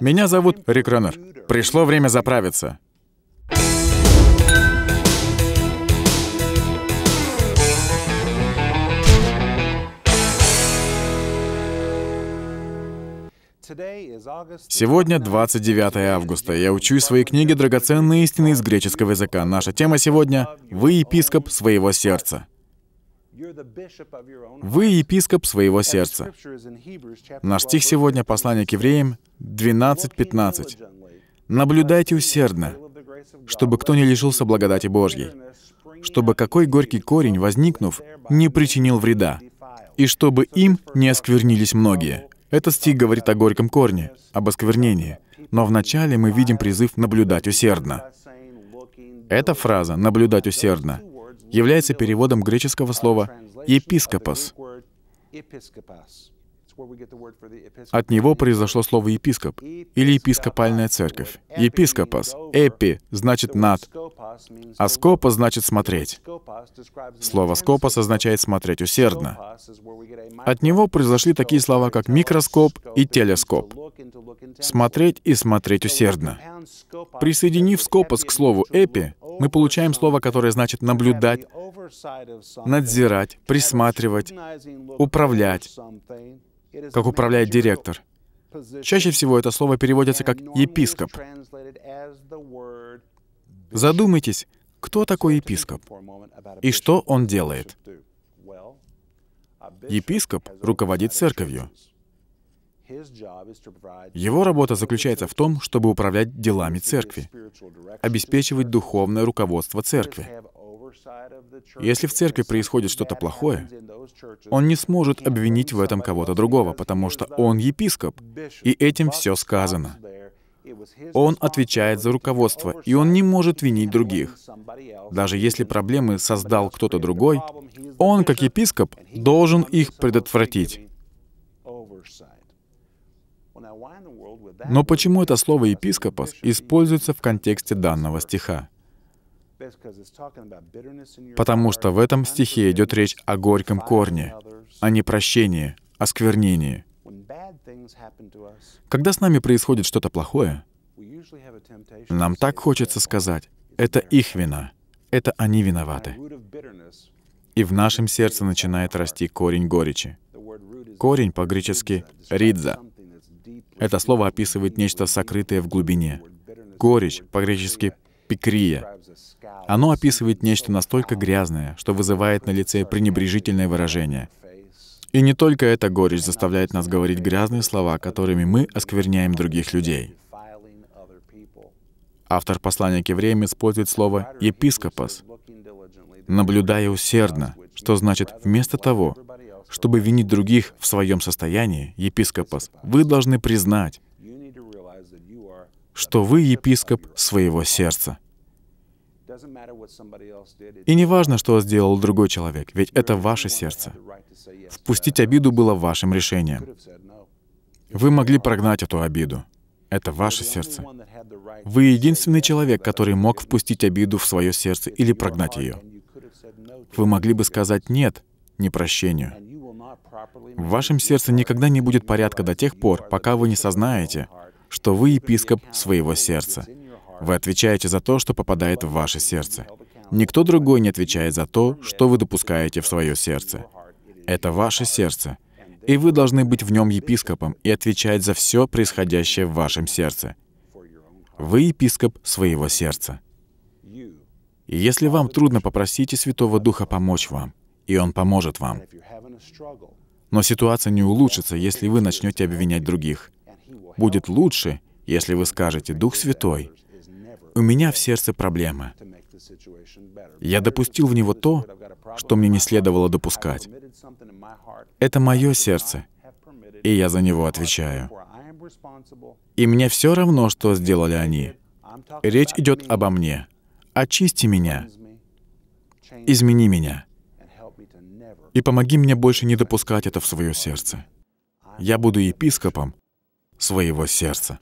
Меня зовут Рик Реннер. Пришло время заправиться. Сегодня 29 августа. Я учусь свои книги «Драгоценные истины» из греческого языка. Наша тема сегодня — «Вы епископ своего сердца». Вы епископ своего сердца. Наш стих сегодня — послание к евреям 12.15. «Наблюдайте усердно, чтобы кто не лишился благодати Божьей, чтобы какой горький корень, возникнув, не причинил вреда, и чтобы им не осквернились многие». Этот стих говорит о горьком корне, об осквернении. Но вначале мы видим призыв «наблюдать усердно». Эта фраза «наблюдать усердно» является переводом греческого слова «епископос». От него произошло слово «епископ» или «епископальная церковь». Епископос, «эпи» значит «над», а «скопос» значит «смотреть». Слово «скопос» означает «смотреть усердно». От него произошли такие слова, как «микроскоп» и «телескоп». «Смотреть» и «смотреть усердно». Присоединив «скопос» к слову «эпи», мы получаем слово, которое значит наблюдать, надзирать, присматривать, управлять, как управляет директор. Чаще всего это слово переводится как «епископ». Задумайтесь, кто такой епископ и что он делает. Епископ руководит церковью. Его работа заключается в том, чтобы управлять делами церкви, обеспечивать духовное руководство церкви. Если в церкви происходит что-то плохое, он не сможет обвинить в этом кого-то другого, потому что он епископ, и этим все сказано. Он отвечает за руководство, и он не может винить других. Даже если проблемы создал кто-то другой, он, как епископ, должен их предотвратить. Но почему это слово «епископос» используется в контексте данного стиха? Потому что в этом стихе идет речь о горьком корне, о непрощении, о сквернении. Когда с нами происходит что-то плохое, нам так хочется сказать, это их вина, это они виноваты. И в нашем сердце начинает расти корень горечи. Корень по-гречески «ридза», это слово описывает нечто сокрытое в глубине. Горечь, по-гречески «пикрия». Оно описывает нечто настолько грязное, что вызывает на лице пренебрежительное выражение. И не только эта горечь заставляет нас говорить грязные слова, которыми мы оскверняем других людей. Автор послания к евреям использует слово «епископос», наблюдая усердно, что значит вместо того, чтобы винить других в своем состоянии, епископос, вы должны признать, что вы епископ своего сердца. И не важно, что сделал другой человек, ведь это ваше сердце. Впустить обиду было вашим решением. Вы могли прогнать эту обиду. Это ваше сердце. Вы единственный человек, который мог впустить обиду в свое сердце или прогнать ее. Вы могли бы сказать «нет» непрощению. В вашем сердце никогда не будет порядка до тех пор, пока вы не сознаете, что вы епископ своего сердца. Вы отвечаете за то, что попадает в ваше сердце. Никто другой не отвечает за то, что вы допускаете в свое сердце. Это ваше сердце, и вы должны быть в нем епископом и отвечать за все происходящее в вашем сердце. Вы епископ своего сердца. И если вам трудно, попросите Святого Духа помочь вам и Он поможет вам. Но ситуация не улучшится, если вы начнете обвинять других. Будет лучше, если вы скажете, «Дух Святой, у меня в сердце проблемы. Я допустил в него то, что мне не следовало допускать. Это мое сердце, и я за него отвечаю. И мне все равно, что сделали они. Речь идет обо мне. Очисти меня. Измени меня и помоги мне больше не допускать это в свое сердце. Я буду епископом своего сердца.